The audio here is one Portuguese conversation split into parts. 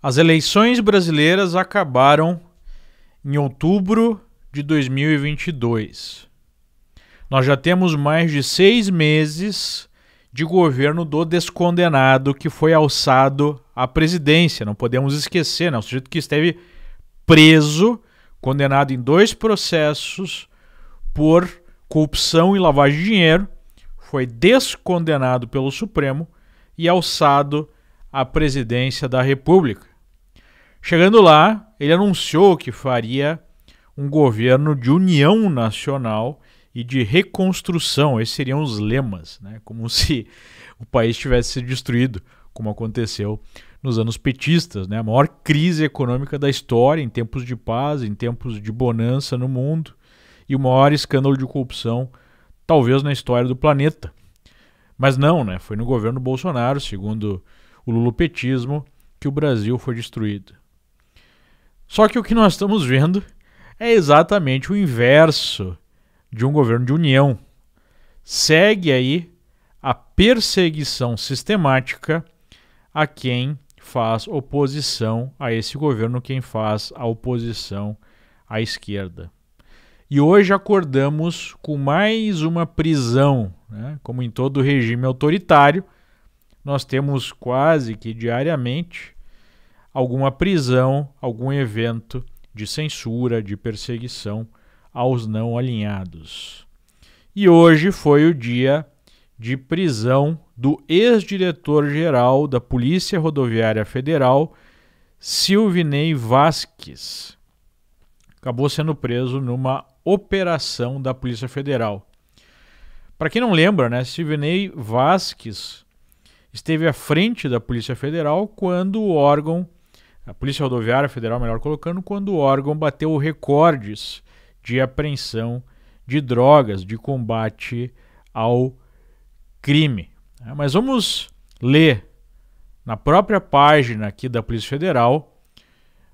As eleições brasileiras acabaram em outubro de 2022. Nós já temos mais de seis meses de governo do descondenado que foi alçado à presidência. Não podemos esquecer, né? O sujeito que esteve preso, condenado em dois processos por corrupção e lavagem de dinheiro, foi descondenado pelo Supremo e alçado à presidência da República. Chegando lá, ele anunciou que faria um governo de união nacional e de reconstrução. Esses seriam os lemas, né? como se o país tivesse sido destruído, como aconteceu nos anos petistas, né? a maior crise econômica da história, em tempos de paz, em tempos de bonança no mundo, e o maior escândalo de corrupção, talvez, na história do planeta. Mas não, né? foi no governo Bolsonaro, segundo o lulopetismo, que o Brasil foi destruído. Só que o que nós estamos vendo é exatamente o inverso de um governo de união. Segue aí a perseguição sistemática a quem faz oposição a esse governo, quem faz a oposição à esquerda. E hoje acordamos com mais uma prisão, né? como em todo regime autoritário, nós temos quase que diariamente alguma prisão, algum evento de censura, de perseguição aos não alinhados. E hoje foi o dia de prisão do ex-diretor-geral da Polícia Rodoviária Federal, Silvinei Vasques. Acabou sendo preso numa operação da Polícia Federal. Para quem não lembra, né, Silvinei Vasques esteve à frente da Polícia Federal quando o órgão a Polícia Rodoviária Federal, melhor colocando, quando o órgão bateu recordes de apreensão de drogas, de combate ao crime. É, mas vamos ler na própria página aqui da Polícia Federal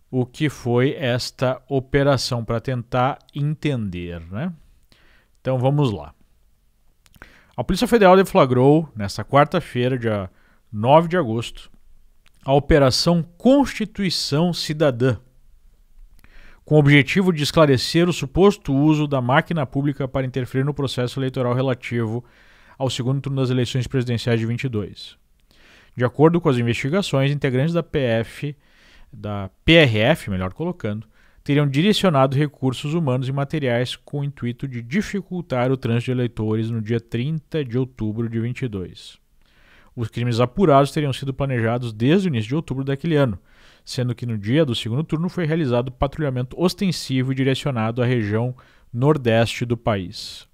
o que foi esta operação para tentar entender, né? Então vamos lá. A Polícia Federal deflagrou nesta quarta-feira, dia 9 de agosto, a Operação Constituição Cidadã, com o objetivo de esclarecer o suposto uso da máquina pública para interferir no processo eleitoral relativo ao segundo turno das eleições presidenciais de 22. De acordo com as investigações, integrantes da PF, da PRF, melhor colocando, teriam direcionado recursos humanos e materiais com o intuito de dificultar o trânsito de eleitores no dia 30 de outubro de 22. Os crimes apurados teriam sido planejados desde o início de outubro daquele ano, sendo que no dia do segundo turno foi realizado patrulhamento ostensivo e direcionado à região nordeste do país.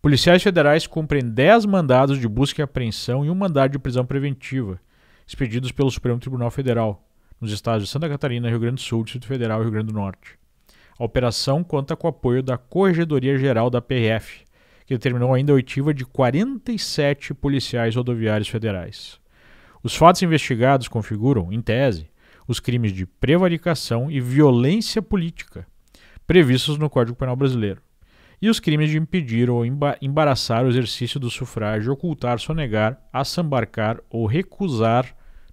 Policiais federais cumprem 10 mandados de busca e apreensão e um mandado de prisão preventiva, expedidos pelo Supremo Tribunal Federal, nos estados de Santa Catarina, Rio Grande do Sul, Distrito Federal e Rio Grande do Norte. A operação conta com o apoio da Corregedoria Geral da PRF, que determinou ainda a oitiva de 47 policiais rodoviários federais. Os fatos investigados configuram, em tese, os crimes de prevaricação e violência política previstos no Código Penal Brasileiro, e os crimes de impedir ou embaraçar o exercício do sufrágio, ocultar, sonegar, assambarcar ou recusar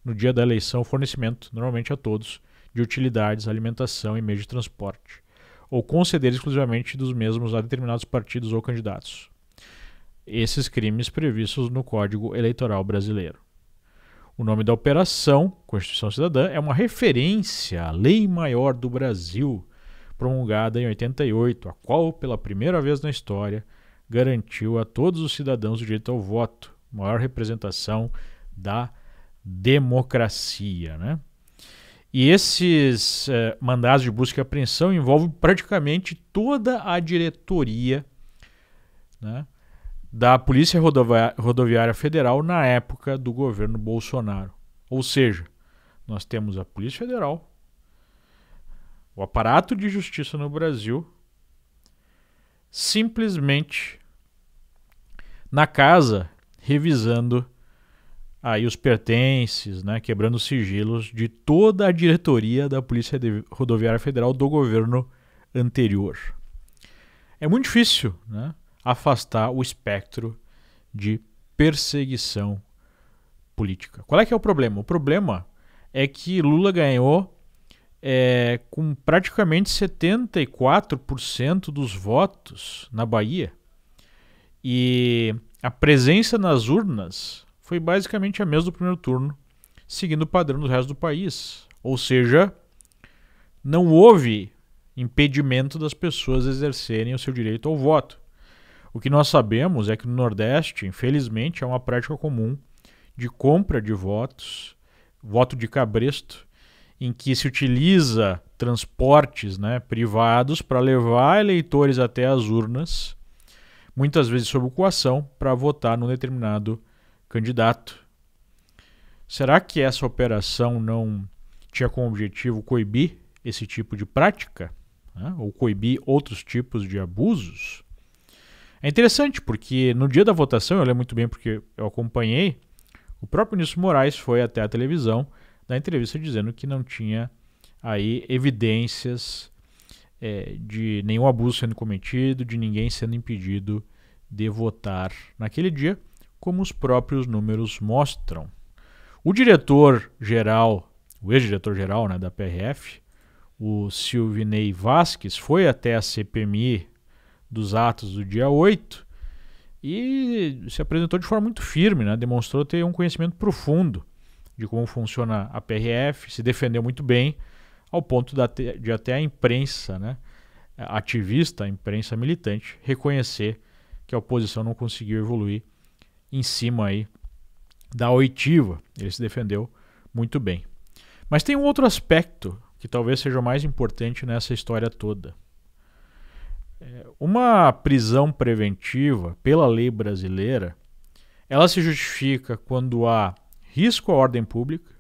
no dia da eleição o fornecimento, normalmente a todos, de utilidades, alimentação e meio de transporte ou conceder exclusivamente dos mesmos a determinados partidos ou candidatos. Esses crimes previstos no Código Eleitoral Brasileiro. O nome da operação, Constituição Cidadã, é uma referência à Lei Maior do Brasil, promulgada em 88, a qual, pela primeira vez na história, garantiu a todos os cidadãos o direito ao voto, maior representação da democracia, né? E esses eh, mandados de busca e apreensão envolvem praticamente toda a diretoria né, da Polícia Rodoviária Federal na época do governo Bolsonaro. Ou seja, nós temos a Polícia Federal, o aparato de justiça no Brasil, simplesmente na casa revisando aí os pertences, né, quebrando sigilos de toda a diretoria da Polícia Rodoviária Federal do governo anterior. É muito difícil né, afastar o espectro de perseguição política. Qual é que é o problema? O problema é que Lula ganhou é, com praticamente 74% dos votos na Bahia. E a presença nas urnas foi basicamente a mesma do primeiro turno, seguindo o padrão do resto do país. Ou seja, não houve impedimento das pessoas exercerem o seu direito ao voto. O que nós sabemos é que no Nordeste, infelizmente, é uma prática comum de compra de votos, voto de cabresto, em que se utiliza transportes né, privados para levar eleitores até as urnas, muitas vezes sob coação, para votar num determinado candidato. Será que essa operação não tinha como objetivo coibir esse tipo de prática? Né? Ou coibir outros tipos de abusos? É interessante porque no dia da votação, eu lembro muito bem porque eu acompanhei, o próprio Nilson Moraes foi até a televisão da entrevista dizendo que não tinha aí evidências é, de nenhum abuso sendo cometido, de ninguém sendo impedido de votar naquele dia como os próprios números mostram. O diretor-geral, o ex-diretor-geral né, da PRF, o Silvinei Vasques, foi até a CPMI dos atos do dia 8 e se apresentou de forma muito firme, né? demonstrou ter um conhecimento profundo de como funciona a PRF, se defendeu muito bem, ao ponto de até a imprensa né? ativista, a imprensa militante, reconhecer que a oposição não conseguiu evoluir em cima aí da oitiva. Ele se defendeu muito bem. Mas tem um outro aspecto que talvez seja o mais importante nessa história toda. É, uma prisão preventiva pela lei brasileira, ela se justifica quando há risco à ordem pública,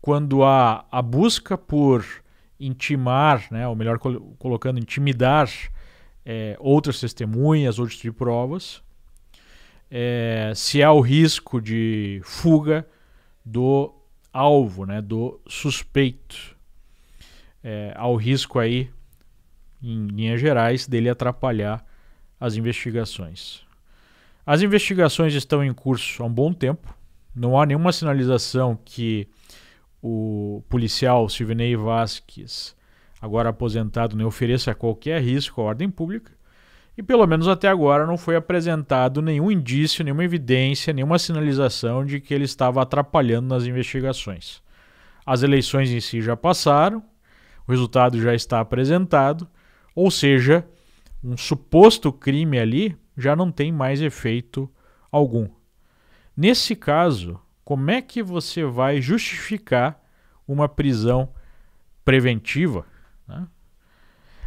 quando há a busca por intimar, né, ou melhor colocando, intimidar é, outras testemunhas, outros tipo de provas, é, se há o risco de fuga do alvo, né, do suspeito. É, há o risco aí, em linhas gerais, dele atrapalhar as investigações. As investigações estão em curso há um bom tempo. Não há nenhuma sinalização que o policial Silvinei Vasquez, agora aposentado, né, ofereça qualquer risco à ordem pública. E pelo menos até agora não foi apresentado nenhum indício, nenhuma evidência, nenhuma sinalização de que ele estava atrapalhando nas investigações. As eleições em si já passaram, o resultado já está apresentado, ou seja, um suposto crime ali já não tem mais efeito algum. Nesse caso, como é que você vai justificar uma prisão preventiva? Né?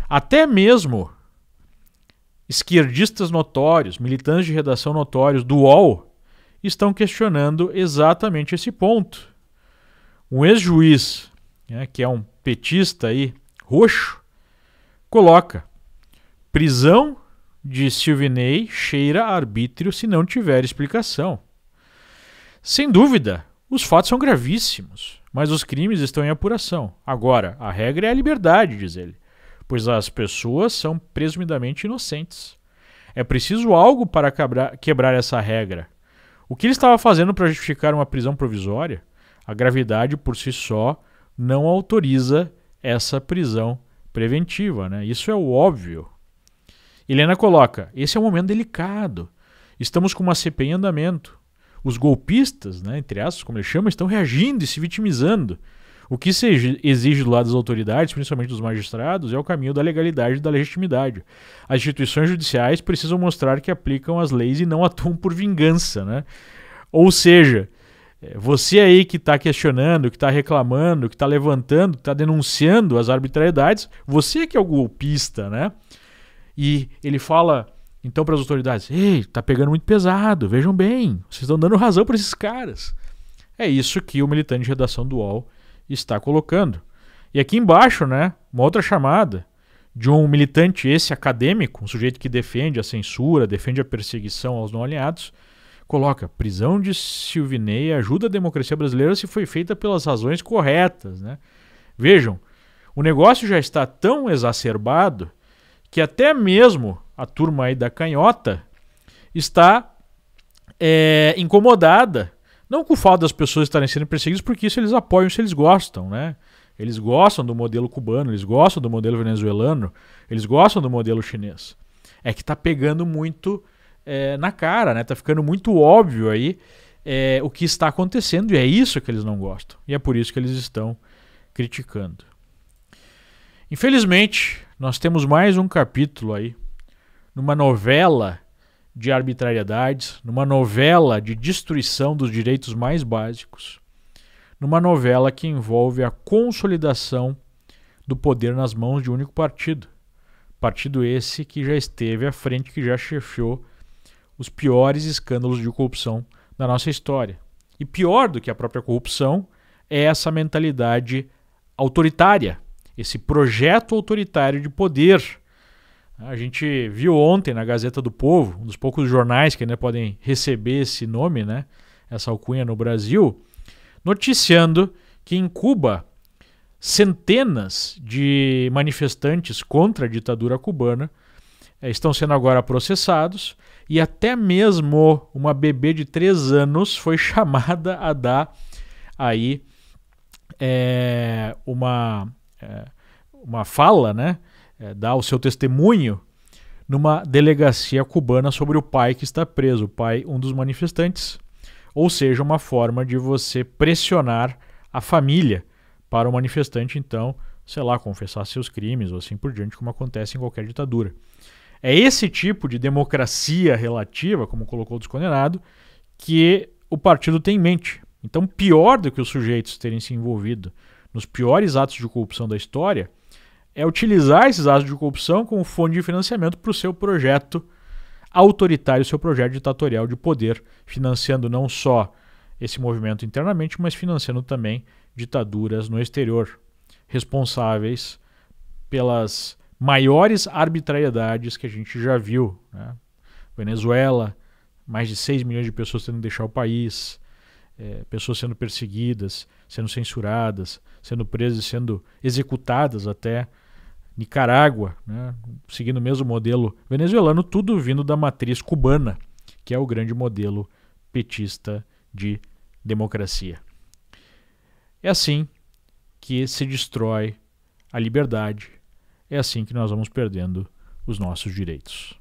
Até mesmo esquerdistas notórios, militantes de redação notórios do UOL estão questionando exatamente esse ponto. Um ex-juiz, né, que é um petista aí, roxo, coloca prisão de Silvinei cheira a arbítrio se não tiver explicação. Sem dúvida, os fatos são gravíssimos, mas os crimes estão em apuração. Agora, a regra é a liberdade, diz ele pois as pessoas são presumidamente inocentes. É preciso algo para quebrar essa regra. O que ele estava fazendo para justificar uma prisão provisória? A gravidade por si só não autoriza essa prisão preventiva, né? Isso é o óbvio. Helena coloca: esse é um momento delicado. Estamos com uma CPI em andamento. Os golpistas, né, entre aspas, como ele chama, estão reagindo e se vitimizando. O que se exige do lado das autoridades, principalmente dos magistrados, é o caminho da legalidade e da legitimidade. As instituições judiciais precisam mostrar que aplicam as leis e não atuam por vingança, né? Ou seja, é, você aí que está questionando, que está reclamando, que está levantando, que está denunciando as arbitrariedades, você que é o golpista, né? E ele fala então para as autoridades: ei, tá pegando muito pesado, vejam bem, vocês estão dando razão para esses caras. É isso que o militante de redação do UOL está colocando. E aqui embaixo, né, uma outra chamada de um militante esse acadêmico, um sujeito que defende a censura, defende a perseguição aos não alinhados, coloca: prisão de Silvinei ajuda a democracia brasileira se foi feita pelas razões corretas, né? Vejam, o negócio já está tão exacerbado que até mesmo a turma aí da canhota está é, incomodada não com o fato das pessoas estarem sendo perseguidas, porque isso eles apoiam, se eles gostam, né? Eles gostam do modelo cubano, eles gostam do modelo venezuelano, eles gostam do modelo chinês. É que tá pegando muito é, na cara, né? Tá ficando muito óbvio aí é, o que está acontecendo e é isso que eles não gostam. E é por isso que eles estão criticando. Infelizmente, nós temos mais um capítulo aí numa novela de arbitrariedades, numa novela de destruição dos direitos mais básicos, numa novela que envolve a consolidação do poder nas mãos de um único partido. Partido esse que já esteve à frente, que já chefiou os piores escândalos de corrupção da nossa história. E pior do que a própria corrupção é essa mentalidade autoritária, esse projeto autoritário de poder a gente viu ontem na Gazeta do Povo, um dos poucos jornais que ainda podem receber esse nome, né? Essa alcunha no Brasil, noticiando que em Cuba centenas de manifestantes contra a ditadura cubana eh, estão sendo agora processados e até mesmo uma bebê de três anos foi chamada a dar aí é, uma, é, uma fala, né? é, dá o seu testemunho numa delegacia cubana sobre o pai que está preso, o pai um dos manifestantes, ou seja, uma forma de você pressionar a família para o manifestante então, sei lá, confessar seus crimes ou assim por diante, como acontece em qualquer ditadura. É esse tipo de democracia relativa, como colocou o descondenado, que o partido tem em mente. Então, pior do que os sujeitos terem se envolvido nos piores atos de corrupção da história é utilizar esses atos de corrupção como fonte de financiamento para o seu projeto autoritário, seu projeto ditatorial de poder, financiando não só esse movimento internamente, mas financiando também ditaduras no exterior, responsáveis pelas maiores arbitrariedades que a gente já viu. Né? Venezuela, mais de 6 milhões de pessoas tendo que deixar o país, é, pessoas sendo perseguidas, sendo censuradas, sendo presas, sendo executadas até Nicarágua, né, seguindo o mesmo modelo venezuelano, tudo vindo da matriz cubana, que é o grande modelo petista de democracia. É assim que se destrói a liberdade, é assim que nós vamos perdendo os nossos direitos.